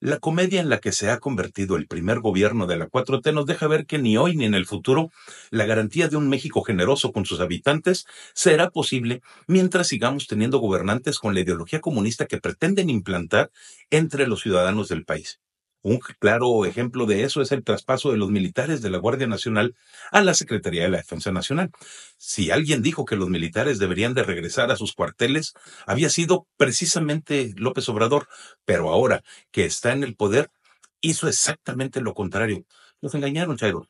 La comedia en la que se ha convertido el primer gobierno de la 4T nos deja ver que ni hoy ni en el futuro la garantía de un México generoso con sus habitantes será posible mientras sigamos teniendo gobernantes con la ideología comunista que pretenden implantar entre los ciudadanos del país. Un claro ejemplo de eso es el traspaso de los militares de la Guardia Nacional a la Secretaría de la Defensa Nacional. Si alguien dijo que los militares deberían de regresar a sus cuarteles, había sido precisamente López Obrador, pero ahora que está en el poder, hizo exactamente lo contrario. Los engañaron, Chairo.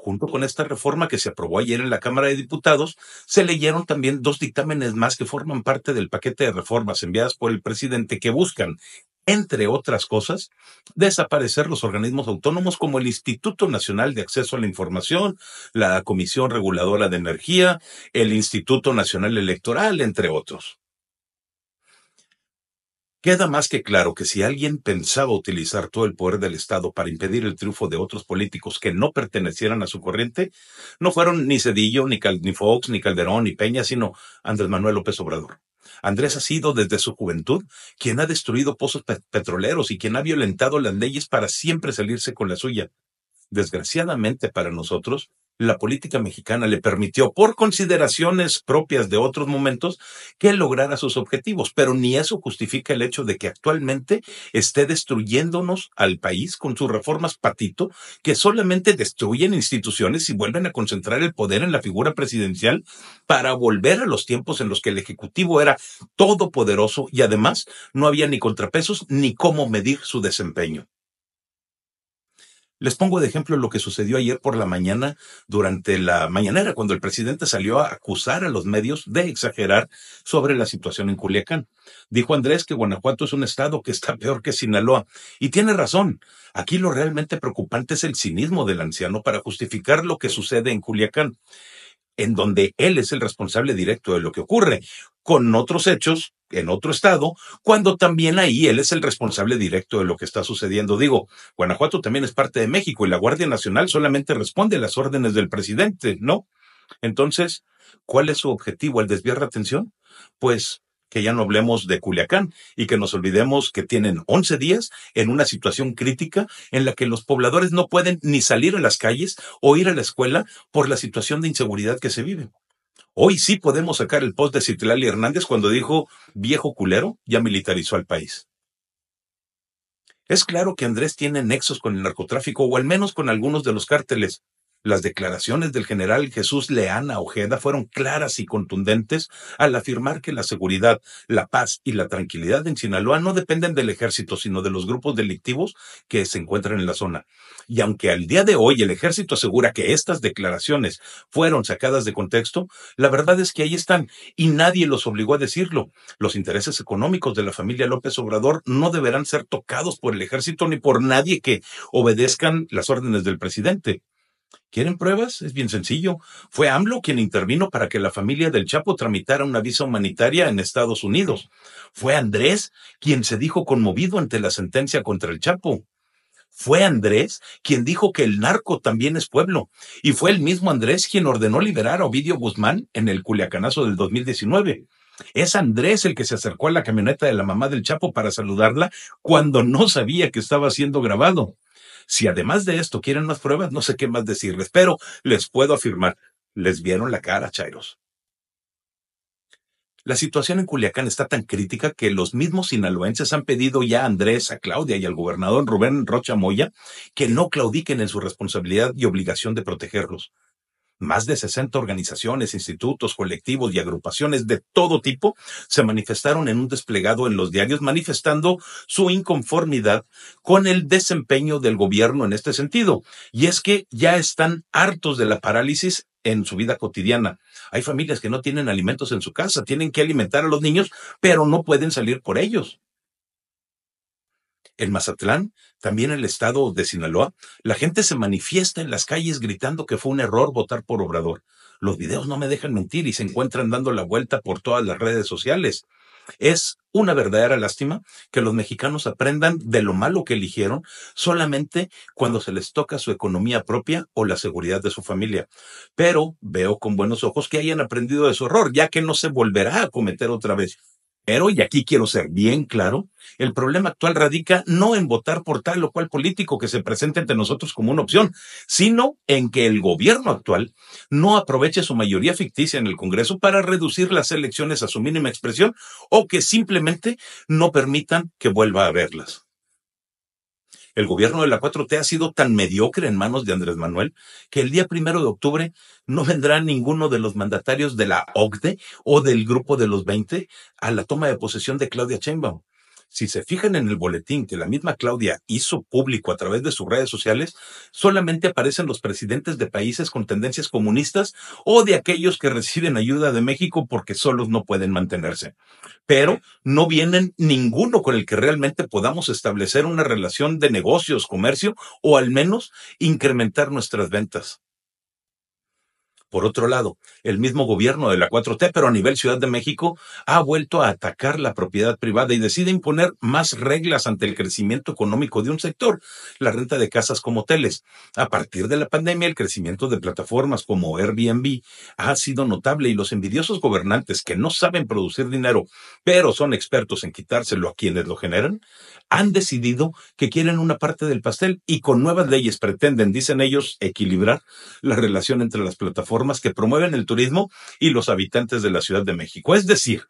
Junto con esta reforma que se aprobó ayer en la Cámara de Diputados, se leyeron también dos dictámenes más que forman parte del paquete de reformas enviadas por el presidente que buscan entre otras cosas, desaparecer los organismos autónomos como el Instituto Nacional de Acceso a la Información, la Comisión Reguladora de Energía, el Instituto Nacional Electoral, entre otros. Queda más que claro que si alguien pensaba utilizar todo el poder del Estado para impedir el triunfo de otros políticos que no pertenecieran a su corriente, no fueron ni Cedillo, ni, Fox, ni Calderón, ni Peña, sino Andrés Manuel López Obrador. Andrés ha sido desde su juventud quien ha destruido pozos petroleros y quien ha violentado las leyes para siempre salirse con la suya. Desgraciadamente para nosotros, la política mexicana le permitió, por consideraciones propias de otros momentos, que lograra sus objetivos, pero ni eso justifica el hecho de que actualmente esté destruyéndonos al país con sus reformas patito, que solamente destruyen instituciones y vuelven a concentrar el poder en la figura presidencial para volver a los tiempos en los que el Ejecutivo era todopoderoso y además no había ni contrapesos ni cómo medir su desempeño. Les pongo de ejemplo lo que sucedió ayer por la mañana durante la mañanera, cuando el presidente salió a acusar a los medios de exagerar sobre la situación en Culiacán. Dijo Andrés que Guanajuato es un estado que está peor que Sinaloa. Y tiene razón. Aquí lo realmente preocupante es el cinismo del anciano para justificar lo que sucede en Culiacán, en donde él es el responsable directo de lo que ocurre, con otros hechos en otro estado, cuando también ahí él es el responsable directo de lo que está sucediendo. Digo, Guanajuato también es parte de México y la Guardia Nacional solamente responde a las órdenes del presidente, ¿no? Entonces, ¿cuál es su objetivo al desviar la atención? Pues que ya no hablemos de Culiacán y que nos olvidemos que tienen 11 días en una situación crítica en la que los pobladores no pueden ni salir a las calles o ir a la escuela por la situación de inseguridad que se vive. Hoy sí podemos sacar el post de Citlali Hernández cuando dijo, viejo culero, ya militarizó al país. Es claro que Andrés tiene nexos con el narcotráfico o al menos con algunos de los cárteles, las declaraciones del general Jesús Leana Ojeda fueron claras y contundentes al afirmar que la seguridad, la paz y la tranquilidad en Sinaloa no dependen del ejército, sino de los grupos delictivos que se encuentran en la zona. Y aunque al día de hoy el ejército asegura que estas declaraciones fueron sacadas de contexto, la verdad es que ahí están y nadie los obligó a decirlo. Los intereses económicos de la familia López Obrador no deberán ser tocados por el ejército ni por nadie que obedezcan las órdenes del presidente. ¿Quieren pruebas? Es bien sencillo. Fue AMLO quien intervino para que la familia del Chapo tramitara una visa humanitaria en Estados Unidos. Fue Andrés quien se dijo conmovido ante la sentencia contra el Chapo. Fue Andrés quien dijo que el narco también es pueblo. Y fue el mismo Andrés quien ordenó liberar a Ovidio Guzmán en el Culiacanazo del 2019. Es Andrés el que se acercó a la camioneta de la mamá del Chapo para saludarla cuando no sabía que estaba siendo grabado. Si además de esto quieren más pruebas, no sé qué más decirles, pero les puedo afirmar, les vieron la cara, Chairos. La situación en Culiacán está tan crítica que los mismos sinaloenses han pedido ya a Andrés, a Claudia y al gobernador Rubén Rocha Moya que no claudiquen en su responsabilidad y obligación de protegerlos. Más de 60 organizaciones, institutos, colectivos y agrupaciones de todo tipo se manifestaron en un desplegado en los diarios manifestando su inconformidad con el desempeño del gobierno en este sentido. Y es que ya están hartos de la parálisis en su vida cotidiana. Hay familias que no tienen alimentos en su casa, tienen que alimentar a los niños, pero no pueden salir por ellos. En Mazatlán, también en el estado de Sinaloa, la gente se manifiesta en las calles gritando que fue un error votar por Obrador. Los videos no me dejan mentir y se encuentran dando la vuelta por todas las redes sociales. Es una verdadera lástima que los mexicanos aprendan de lo malo que eligieron solamente cuando se les toca su economía propia o la seguridad de su familia. Pero veo con buenos ojos que hayan aprendido de su error, ya que no se volverá a cometer otra vez. Pero, y aquí quiero ser bien claro, el problema actual radica no en votar por tal o cual político que se presente ante nosotros como una opción, sino en que el gobierno actual no aproveche su mayoría ficticia en el Congreso para reducir las elecciones a su mínima expresión o que simplemente no permitan que vuelva a haberlas el gobierno de la 4T ha sido tan mediocre en manos de Andrés Manuel que el día primero de octubre no vendrá ninguno de los mandatarios de la OCDE o del grupo de los 20 a la toma de posesión de Claudia Sheinbaum. Si se fijan en el boletín que la misma Claudia hizo público a través de sus redes sociales, solamente aparecen los presidentes de países con tendencias comunistas o de aquellos que reciben ayuda de México porque solos no pueden mantenerse. Pero no vienen ninguno con el que realmente podamos establecer una relación de negocios, comercio o al menos incrementar nuestras ventas. Por otro lado, el mismo gobierno de la 4T, pero a nivel Ciudad de México, ha vuelto a atacar la propiedad privada y decide imponer más reglas ante el crecimiento económico de un sector, la renta de casas como hoteles. A partir de la pandemia, el crecimiento de plataformas como Airbnb ha sido notable y los envidiosos gobernantes que no saben producir dinero, pero son expertos en quitárselo a quienes lo generan, han decidido que quieren una parte del pastel y con nuevas leyes pretenden, dicen ellos, equilibrar la relación entre las plataformas que promueven el turismo y los habitantes de la Ciudad de México. Es decir,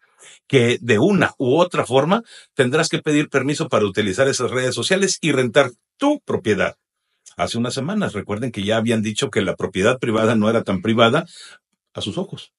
que de una u otra forma tendrás que pedir permiso para utilizar esas redes sociales y rentar tu propiedad. Hace unas semanas, recuerden que ya habían dicho que la propiedad privada no era tan privada a sus ojos.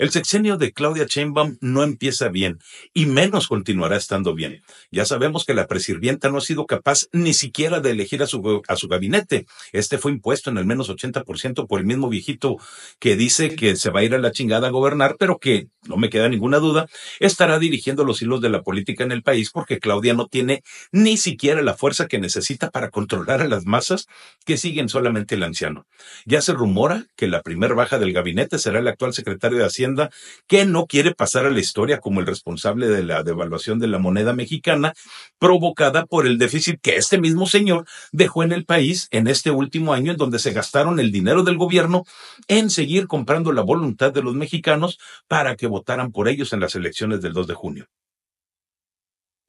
El sexenio de Claudia Sheinbaum no empieza bien y menos continuará estando bien. Ya sabemos que la presirvienta no ha sido capaz ni siquiera de elegir a su, a su gabinete. Este fue impuesto en el menos 80% por el mismo viejito que dice que se va a ir a la chingada a gobernar, pero que, no me queda ninguna duda, estará dirigiendo los hilos de la política en el país porque Claudia no tiene ni siquiera la fuerza que necesita para controlar a las masas que siguen solamente el anciano. Ya se rumora que la primer baja del gabinete será el actual secretario de Hacienda que no quiere pasar a la historia como el responsable de la devaluación de la moneda mexicana provocada por el déficit que este mismo señor dejó en el país en este último año, en donde se gastaron el dinero del gobierno en seguir comprando la voluntad de los mexicanos para que votaran por ellos en las elecciones del 2 de junio.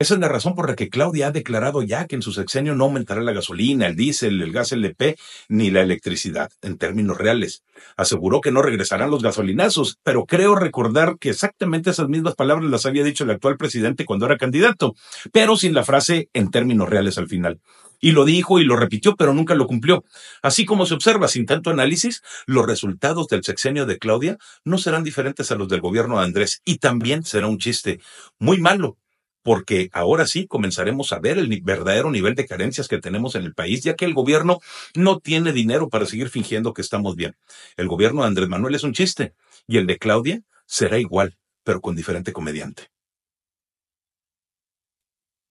Esa es la razón por la que Claudia ha declarado ya que en su sexenio no aumentará la gasolina, el diésel, el gas LP ni la electricidad, en términos reales. Aseguró que no regresarán los gasolinazos, pero creo recordar que exactamente esas mismas palabras las había dicho el actual presidente cuando era candidato, pero sin la frase en términos reales al final. Y lo dijo y lo repitió, pero nunca lo cumplió. Así como se observa sin tanto análisis, los resultados del sexenio de Claudia no serán diferentes a los del gobierno de Andrés y también será un chiste muy malo porque ahora sí comenzaremos a ver el verdadero nivel de carencias que tenemos en el país, ya que el gobierno no tiene dinero para seguir fingiendo que estamos bien. El gobierno de Andrés Manuel es un chiste y el de Claudia será igual, pero con diferente comediante.